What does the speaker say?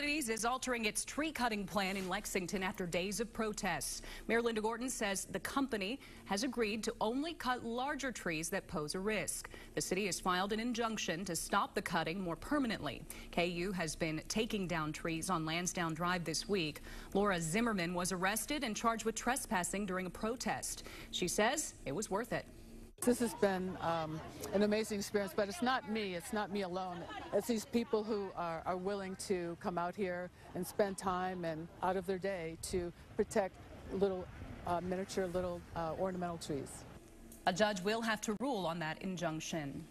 is altering its tree cutting plan in Lexington after days of protests. Mayor Linda Gordon says the company has agreed to only cut larger trees that pose a risk. The city has filed an injunction to stop the cutting more permanently. KU has been taking down trees on Lansdowne Drive this week. Laura Zimmerman was arrested and charged with trespassing during a protest. She says it was worth it. This has been um, an amazing experience, but it's not me, it's not me alone. It's these people who are, are willing to come out here and spend time and out of their day to protect little uh, miniature little uh, ornamental trees. A judge will have to rule on that injunction.